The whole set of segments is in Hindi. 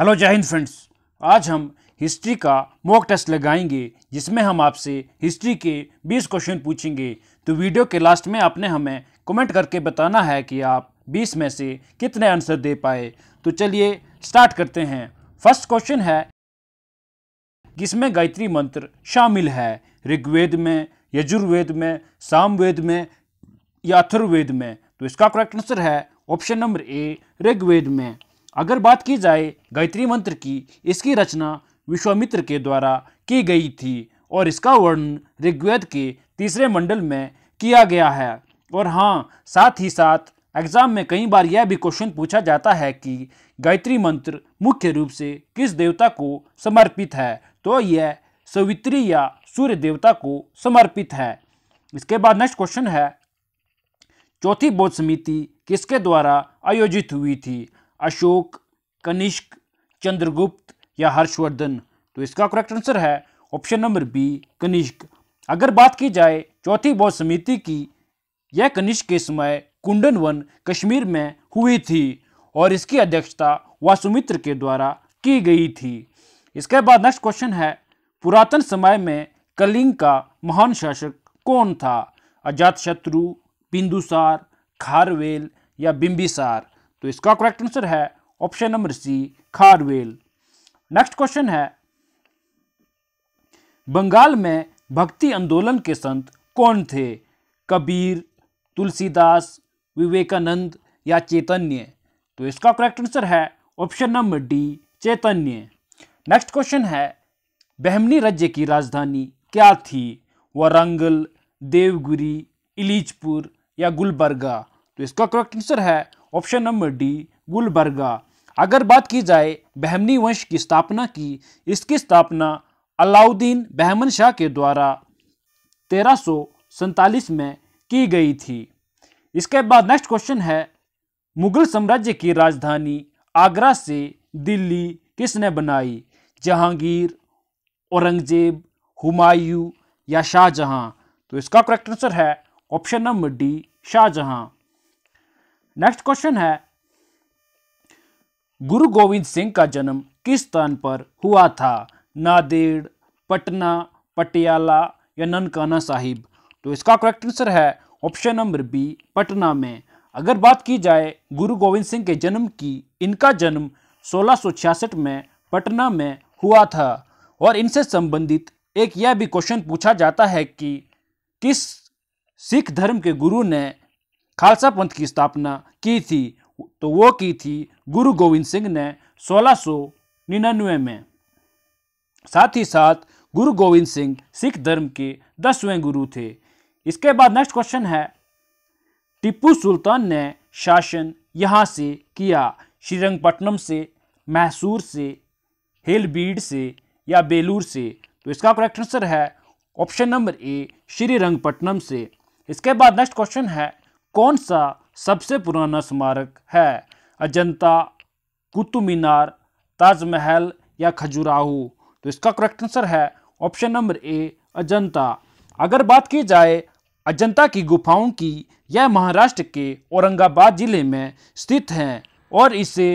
हेलो जय हिंद फ्रेंड्स आज हम हिस्ट्री का मॉक टेस्ट लगाएंगे जिसमें हम आपसे हिस्ट्री के 20 क्वेश्चन पूछेंगे तो वीडियो के लास्ट में आपने हमें कमेंट करके बताना है कि आप 20 में से कितने आंसर दे पाए तो चलिए स्टार्ट करते हैं फर्स्ट क्वेश्चन है किसमें गायत्री मंत्र शामिल है ऋग्वेद में यजुर्वेद में सामवेद में या अथुर्वेद में तो इसका करेक्ट आंसर है ऑप्शन नंबर ए ऋग्वेद में अगर बात की जाए गायत्री मंत्र की इसकी रचना विश्वामित्र के द्वारा की गई थी और इसका वर्णन ऋग्वेद के तीसरे मंडल में किया गया है और हाँ साथ ही साथ एग्जाम में कई बार यह भी क्वेश्चन पूछा जाता है कि गायत्री मंत्र मुख्य रूप से किस देवता को समर्पित है तो यह सवित्री या सूर्य देवता को समर्पित है इसके बाद नेक्स्ट क्वेश्चन है चौथी बोध समिति किसके द्वारा आयोजित हुई थी अशोक कनिष्क चंद्रगुप्त या हर्षवर्धन तो इसका करेक्ट आंसर है ऑप्शन नंबर बी कनिष्क अगर बात की जाए चौथी बौद्ध समिति की यह कनिष्क के समय कुंडन वन कश्मीर में हुई थी और इसकी अध्यक्षता वासुमित्र के द्वारा की गई थी इसके बाद नेक्स्ट क्वेश्चन है पुरातन समय में कलिंग का महान शासक कौन था अजातशत्रु बिंदुसार खारवेल या बिंबिसार तो इसका करेक्ट आंसर है option number C Kharavela next question है बंगाल में भक्ति आंदोलन के संत कौन थे कबीर तुलसीदास विवेकानंद या चैतन्य तो इसका करेक्ट आंसर है option number D Chaitanya next question है बहमनी राज्य की राजधानी क्या थी वरंगल देवगिरी इलीजपुर या गुलबर्गा तो इसका करेक्ट आंसर है ऑप्शन नंबर डी गुलबर्गा अगर बात की जाए बहमनी वंश की स्थापना की इसकी स्थापना अलाउद्दीन बहमन शाह के द्वारा तेरह में की गई थी इसके बाद नेक्स्ट क्वेश्चन है मुगल साम्राज्य की राजधानी आगरा से दिल्ली किसने बनाई जहांगीर औरंगजेब हुमायूं या शाहजहां तो इसका करेक्ट आंसर है option number D Shahjahan next question है गुरु गोविंद सिंह का जन्म किस स्थान पर हुआ था नादेड़ पटना पटियाला या ननकाना साहिब तो इसका करेक्ट आंसर है ऑप्शन नंबर बी पटना में अगर बात की जाए गुरु गोविंद सिंह के जन्म की इनका जन्म सोलह में पटना में हुआ था और इनसे संबंधित एक यह भी क्वेश्चन पूछा जाता है कि किस सिख धर्म के गुरु ने खालसा पंथ की स्थापना की थी तो वो की थी गुरु गोविंद सिंह ने सोलह में साथ ही साथ गुरु गोविंद सिंह सिख धर्म के दसवें गुरु थे इसके बाद नेक्स्ट क्वेश्चन है टिप्पू सुल्तान ने शासन यहाँ से किया श्रीरंगपट्टनम से मैसूर से हेलबीड़ से या बेलूर से तो इसका करेक्ट आंसर है ऑप्शन नंबर ए श्रीरंगपट्टनम से इसके बाद नेक्स्ट क्वेश्चन है कौन सा सबसे पुराना स्मारक है अजंता कुतुब मीनार ताजमहल या खजुराहो तो इसका करेक्ट आंसर है ऑप्शन नंबर ए अजंता अगर बात की जाए अजंता की गुफाओं की यह महाराष्ट्र के औरंगाबाद जिले में स्थित हैं और इसे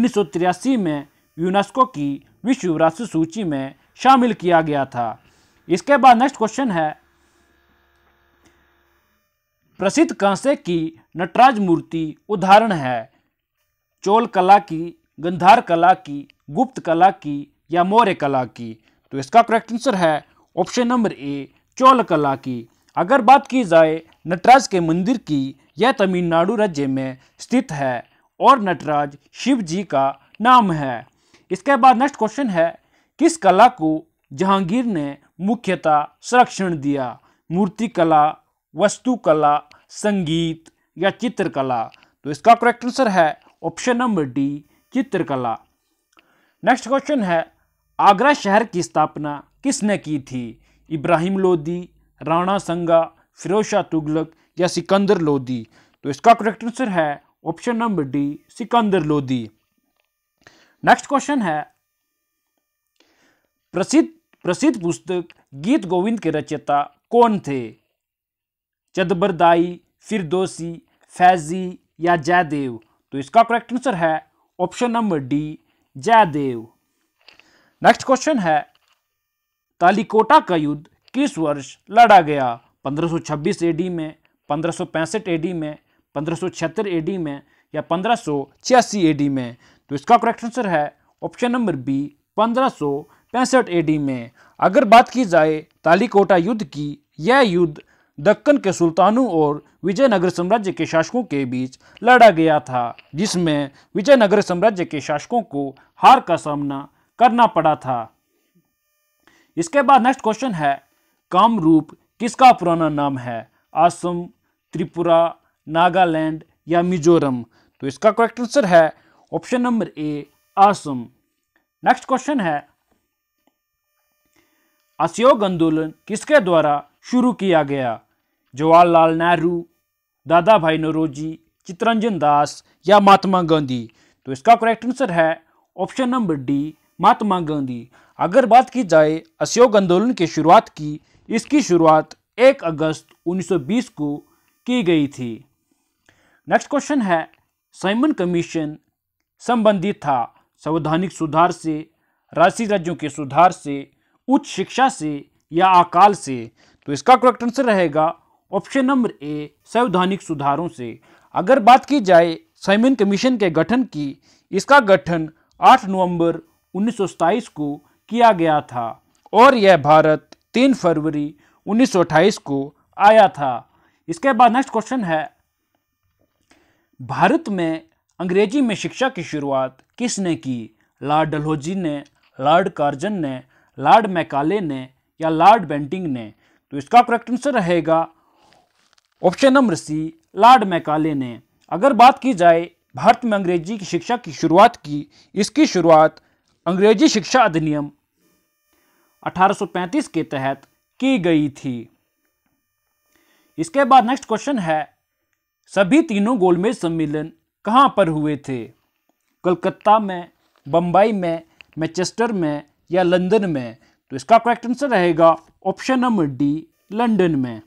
उन्नीस में यूनेस्को की विश्व विरासत सूची में शामिल किया गया था इसके बाद नेक्स्ट क्वेश्चन है प्रसिद्ध कांसे की नटराज मूर्ति उदाहरण है चोल कला की गंधार कला की गुप्त कला की या मौर्य कला की तो इसका करेक्ट आंसर है ऑप्शन नंबर ए चोल कला की अगर बात की जाए नटराज के मंदिर की यह तमिलनाडु राज्य में स्थित है और नटराज शिव जी का नाम है इसके बाद नेक्स्ट क्वेश्चन है किस कला को जहांगीर ने मुख्यतः संरक्षण दिया मूर्ति कला वस्तुकला संगीत या चित्रकला तो इसका करेक्ट आंसर है ऑप्शन नंबर डी चित्रकला नेक्स्ट क्वेश्चन है आगरा शहर की स्थापना किसने की थी इब्राहिम लोदी राणा संगा फिरोज तुगलक या सिकंदर लोदी तो इसका करेक्ट आंसर है option number D Sikandar Lodi next question है प्रसिद्ध प्रसिद्ध पुस्तक गीत गोविंद के रचयिता कौन थे चदबरदाई फिरदोसी फैजी या जयदेव तो इसका करेक्ट आंसर है option number D Jayadev next question है तालिकोटा का युद्ध किस वर्ष लड़ा गया 1526 एडी में 1565 एडी में 1576 एडी में या 1586 एडी में तो इसका करेक्ट आंसर है ऑप्शन नंबर बी 1565 एडी में अगर बात की जाए तालिकोटा युद्ध की यह युद्ध दक्कन के सुल्तानों और विजयनगर साम्राज्य के शासकों के बीच लड़ा गया था जिसमें विजयनगर साम्राज्य के शासकों को हार का सामना करना पड़ा था इसके बाद नेक्स्ट क्वेश्चन है कामरूप किसका पुराना नाम है असम त्रिपुरा नागालैंड या मिजोरम तो इसका करेक्ट आंसर है option number A Assam next question है अशोक आंदोलन किसके द्वारा शुरू किया गया जवाहरलाल नेहरू दादा भाई नौरोजी चित्रंजन दास या महात्मा गांधी तो इसका करेक्ट आंसर है option number D Mahatma Gandhi अगर बात की जाए असहयोग आंदोलन की शुरुआत की इसकी शुरुआत 1 अगस्त 1920 को की गई थी नेक्स्ट क्वेश्चन है साइमन कमीशन संबंधित था संवैधानिक सुधार से राशि राज्यों के सुधार से उच्च शिक्षा से या अकाल से तो इसका करेक्ट आंसर रहेगा ऑप्शन नंबर ए संवैधानिक सुधारों से अगर बात की जाए साइमन कमीशन के गठन की इसका गठन 8 नवंबर उन्नीस को किया गया था और यह भारत 3 फरवरी उन्नीस को आया था इसके बाद नेक्स्ट क्वेश्चन है भारत में अंग्रेजी में शिक्षा की शुरुआत किसने की लॉर्ड डलहौजी ने लॉर्ड कार्जन ने लॉर्ड मैकाले ने या लॉर्ड बेंटिंग ने तो इसका करेक्ट आंसर रहेगा option number C Lord Macaulay ने अगर बात की जाए भारत में अंग्रेजी की शिक्षा की शुरुआत की इसकी शुरुआत अंग्रेजी शिक्षा अधिनियम 1835 के तहत की गई थी इसके बाद नेक्स्ट क्वेश्चन है सभी तीनों गोलमेज सम्मेलन कहाँ पर हुए थे कलकत्ता में बम्बई में मैचेस्टर में या लंदन में तो इसका करेक्ट आंसर रहेगा ऑप्शन नंबर डी लंदन में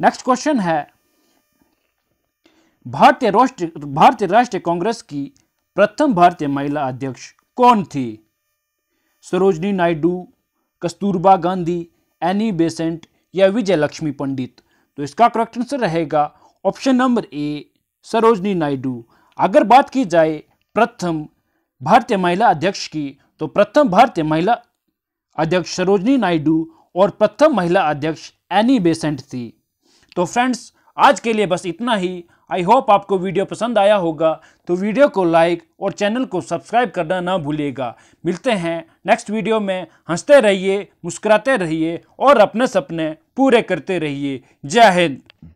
नेक्स्ट क्वेश्चन है भारतीय राष्ट्रीय भारतीय राष्ट्रीय कांग्रेस की प्रथम भारतीय महिला अध्यक्ष कौन थी सरोजनी नायडू कस्तूरबा गांधी एनी बेसेंट या विजय लक्ष्मी पंडित तो इसका करेक्ट आंसर रहेगा option number A Sarojini Naidu अगर बात की जाए प्रथम भारतीय महिला अध्यक्ष की तो प्रथम भारतीय महिला अध्यक्ष सरोजनी नायडू और प्रथम महिला अध्यक्ष एनी बेसेंट थी तो फ्रेंड्स आज के लिए बस इतना ही आई होप आपको वीडियो पसंद आया होगा तो वीडियो को लाइक और चैनल को सब्सक्राइब करना ना भूलिएगा मिलते हैं नेक्स्ट वीडियो में हंसते रहिए मुस्कुराते रहिए और अपने सपने पूरे करते रहिए जय हिंद